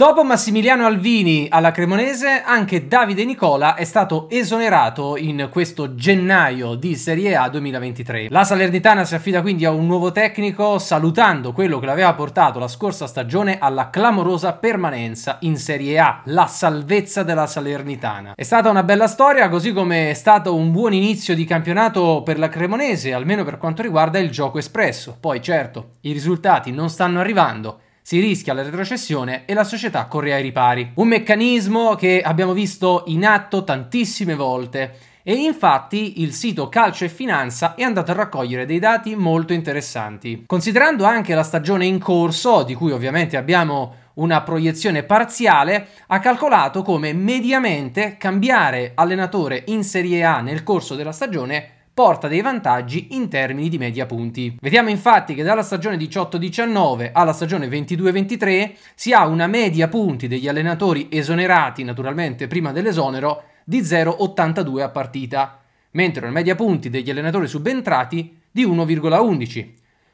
Dopo Massimiliano Alvini alla Cremonese, anche Davide Nicola è stato esonerato in questo gennaio di Serie A 2023. La Salernitana si affida quindi a un nuovo tecnico, salutando quello che l'aveva portato la scorsa stagione alla clamorosa permanenza in Serie A, la salvezza della Salernitana. È stata una bella storia, così come è stato un buon inizio di campionato per la Cremonese, almeno per quanto riguarda il gioco espresso. Poi certo, i risultati non stanno arrivando si rischia la retrocessione e la società corre ai ripari. Un meccanismo che abbiamo visto in atto tantissime volte e infatti il sito Calcio e Finanza è andato a raccogliere dei dati molto interessanti. Considerando anche la stagione in corso, di cui ovviamente abbiamo una proiezione parziale, ha calcolato come mediamente cambiare allenatore in Serie A nel corso della stagione porta dei vantaggi in termini di media punti. Vediamo infatti che dalla stagione 18-19 alla stagione 22-23 si ha una media punti degli allenatori esonerati, naturalmente prima dell'esonero, di 0,82 a partita, mentre una media punti degli allenatori subentrati di 1,11.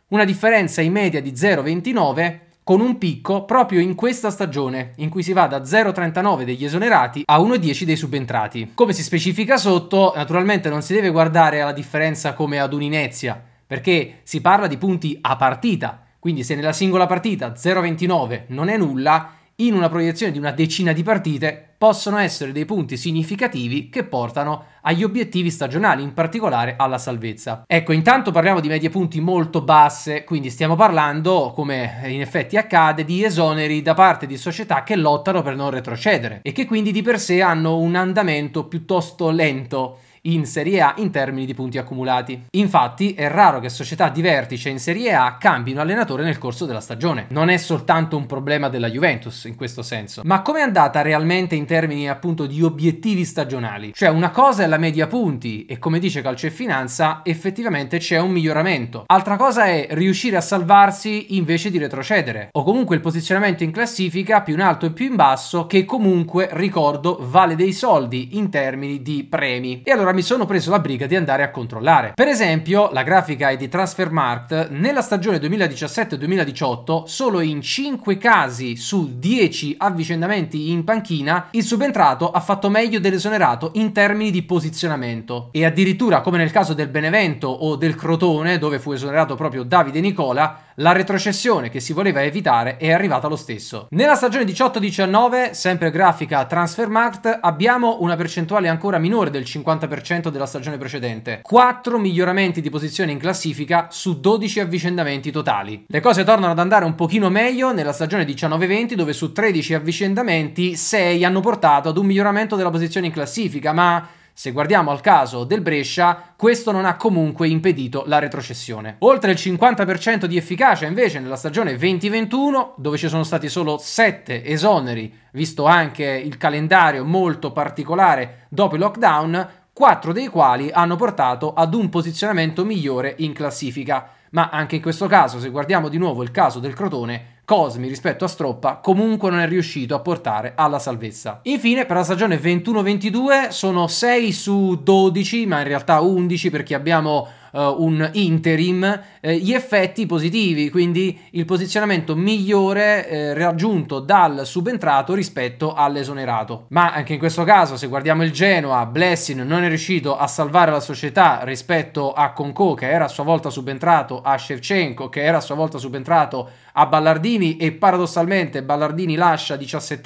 Una differenza in media di 0,29 con un picco proprio in questa stagione, in cui si va da 0,39 degli esonerati a 1,10 dei subentrati. Come si specifica sotto, naturalmente non si deve guardare alla differenza come ad un'inezia, perché si parla di punti a partita, quindi se nella singola partita 0,29 non è nulla, in una proiezione di una decina di partite possono essere dei punti significativi che portano agli obiettivi stagionali, in particolare alla salvezza. Ecco, intanto parliamo di medie punti molto basse, quindi stiamo parlando, come in effetti accade, di esoneri da parte di società che lottano per non retrocedere e che quindi di per sé hanno un andamento piuttosto lento in Serie A in termini di punti accumulati. Infatti è raro che società di vertice in Serie A cambino allenatore nel corso della stagione. Non è soltanto un problema della Juventus in questo senso. Ma com'è andata realmente in termini appunto di obiettivi stagionali? Cioè una cosa è la media punti e come dice Calcio e Finanza effettivamente c'è un miglioramento. Altra cosa è riuscire a salvarsi invece di retrocedere o comunque il posizionamento in classifica più in alto e più in basso che comunque ricordo vale dei soldi in termini di premi. E allora mi sono preso la briga di andare a controllare. Per esempio, la grafica è di Transfermarkt, nella stagione 2017-2018 solo in 5 casi su 10 avvicendamenti in panchina il subentrato ha fatto meglio dell'esonerato in termini di posizionamento e addirittura come nel caso del Benevento o del Crotone dove fu esonerato proprio Davide Nicola la retrocessione che si voleva evitare è arrivata lo stesso. Nella stagione 18-19, sempre grafica Transfermarkt, abbiamo una percentuale ancora minore del 50% della stagione precedente. 4 miglioramenti di posizione in classifica su 12 avvicendamenti totali. Le cose tornano ad andare un pochino meglio nella stagione 19-20 dove su 13 avvicendamenti 6 hanno portato ad un miglioramento della posizione in classifica, ma se guardiamo al caso del Brescia, questo non ha comunque impedito la retrocessione. Oltre il 50% di efficacia invece nella stagione 2021, dove ci sono stati solo 7 esoneri, visto anche il calendario molto particolare dopo il lockdown, 4 dei quali hanno portato ad un posizionamento migliore in classifica. Ma anche in questo caso, se guardiamo di nuovo il caso del Crotone, Cosmi rispetto a Stroppa comunque non è riuscito a portare alla salvezza. Infine per la stagione 21-22 sono 6 su 12, ma in realtà 11 perché abbiamo Uh, un interim, eh, gli effetti positivi, quindi il posizionamento migliore eh, raggiunto dal subentrato rispetto all'esonerato. Ma anche in questo caso, se guardiamo il Genoa, Blessing non è riuscito a salvare la società rispetto a Conco, che era a sua volta subentrato, a Shevchenko, che era a sua volta subentrato a a Ballardini e paradossalmente Ballardini lascia 17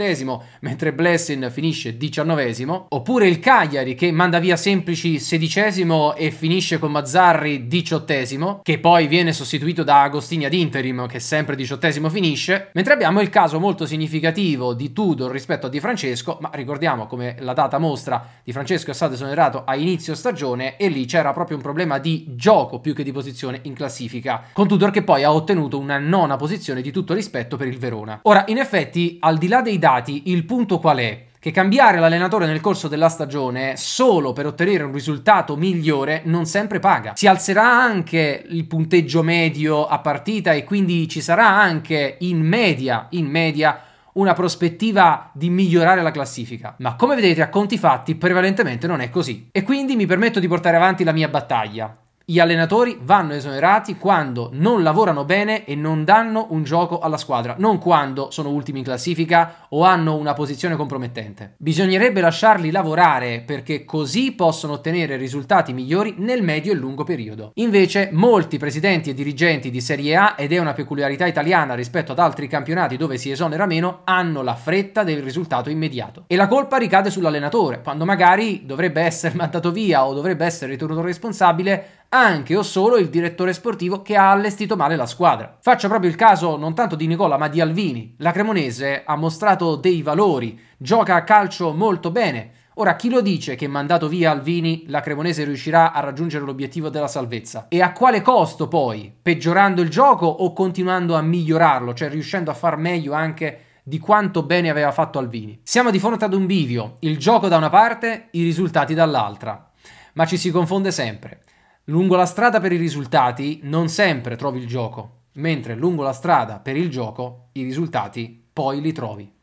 mentre Blessing finisce 19 oppure il Cagliari che manda via semplici 16 e finisce con Mazzarri 18 che poi viene sostituito da Agostini ad interim che sempre 18 finisce, mentre abbiamo il caso molto significativo di Tudor rispetto a Di Francesco, ma ricordiamo come la data mostra Di Francesco è stato esonerato a inizio stagione e lì c'era proprio un problema di gioco più che di posizione in classifica, con Tudor che poi ha ottenuto una nona posizione posizione di tutto rispetto per il Verona. Ora, in effetti, al di là dei dati, il punto qual è? che cambiare l'allenatore nel corso della stagione solo per ottenere un risultato migliore non sempre paga. Si alzerà anche il punteggio medio a partita e quindi ci sarà anche in media, in media una prospettiva di migliorare la classifica. Ma come vedete a conti fatti prevalentemente non è così. E quindi mi permetto di portare avanti la mia battaglia gli allenatori vanno esonerati quando non lavorano bene e non danno un gioco alla squadra, non quando sono ultimi in classifica o hanno una posizione compromettente. Bisognerebbe lasciarli lavorare perché così possono ottenere risultati migliori nel medio e lungo periodo. Invece molti presidenti e dirigenti di Serie A, ed è una peculiarità italiana rispetto ad altri campionati dove si esonera meno, hanno la fretta del risultato immediato. E la colpa ricade sull'allenatore, quando magari dovrebbe essere mandato via o dovrebbe essere ritenuto responsabile anche o solo il direttore sportivo che ha allestito male la squadra. Faccio proprio il caso non tanto di Nicola ma di Alvini. La Cremonese ha mostrato dei valori, gioca a calcio molto bene. Ora, chi lo dice che mandato via Alvini la Cremonese riuscirà a raggiungere l'obiettivo della salvezza? E a quale costo poi? Peggiorando il gioco o continuando a migliorarlo, cioè riuscendo a far meglio anche di quanto bene aveva fatto Alvini? Siamo di fronte ad un bivio, il gioco da una parte, i risultati dall'altra. Ma ci si confonde sempre. Lungo la strada per i risultati non sempre trovi il gioco, mentre lungo la strada per il gioco i risultati poi li trovi.